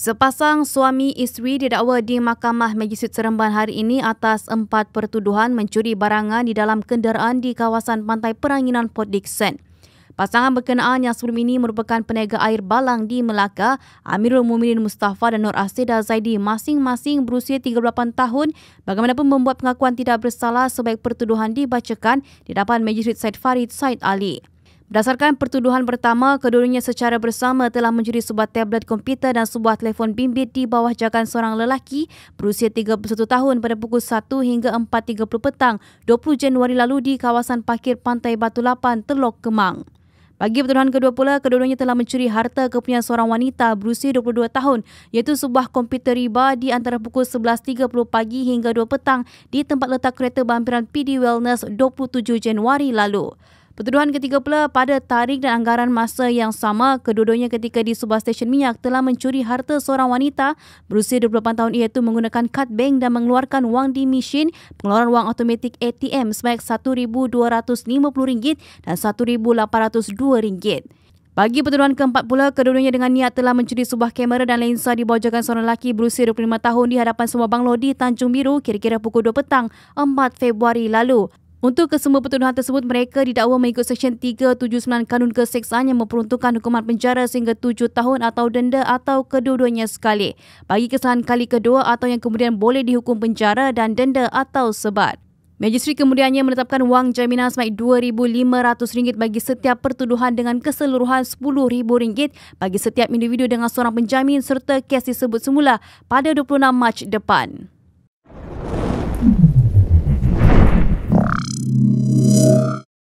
Sepasang suami isteri didakwa di Mahkamah Majlis Seremban hari ini atas empat pertuduhan mencuri barangan di dalam kenderaan di kawasan Pantai Peranginan Port Dickson. Pasangan berkenaan yang sebelum ini merupakan penega air balang di Melaka, Amirul Muminin Mustafa dan Nur Asida Zaidi masing-masing berusia 38 tahun bagaimanapun membuat pengakuan tidak bersalah sebaik pertuduhan dibacakan di depan Majlis Said Farid Said Ali. Berdasarkan pertuduhan pertama, keduanya secara bersama telah mencuri sebuah tablet komputer dan sebuah telefon bimbit di bawah jagaan seorang lelaki berusia 31 tahun pada pukul 1 hingga 4.30 petang 20 Januari lalu di kawasan parkir Pantai Batu Lapan, Telok Kemang. Bagi pertuduhan kedua pula, keduanya telah mencuri harta kepunyaan seorang wanita berusia 22 tahun iaitu sebuah komputer riba di antara pukul 11.30 pagi hingga 2 petang di tempat letak kereta bampiran PD Wellness 27 Januari lalu. Pertuduhan ketiga pula pada tarik dan anggaran masa yang sama kedua-duanya ketika di sebuah stesen minyak telah mencuri harta seorang wanita berusia 28 tahun iaitu menggunakan kad bank dan mengeluarkan wang di mesin pengeluaran wang automatik ATM sebanyak RM1,250 dan RM1,802. Bagi pertuduhan keempat pula, kedua-duanya dengan niat telah mencuri sebuah kamera dan lensa di bawah jagaan seorang lelaki berusia 25 tahun di hadapan sebuah banglo di Tanjung Biru kira-kira pukul 2 petang 4 Februari lalu. Untuk kesemua pertuduhan tersebut, mereka didakwa mengikut Seksyen 379 Kanun Keseksaan yang memperuntukkan hukuman penjara sehingga tujuh tahun atau denda atau kedua-duanya sekali. Bagi kesalahan kali kedua atau yang kemudian boleh dihukum penjara dan denda atau sebat. Majistri kemudiannya menetapkan wang jaminan semaik RM2,500 bagi setiap pertuduhan dengan keseluruhan RM10,000 bagi setiap individu dengan seorang penjamin serta kes disebut semula pada 26 Mac depan.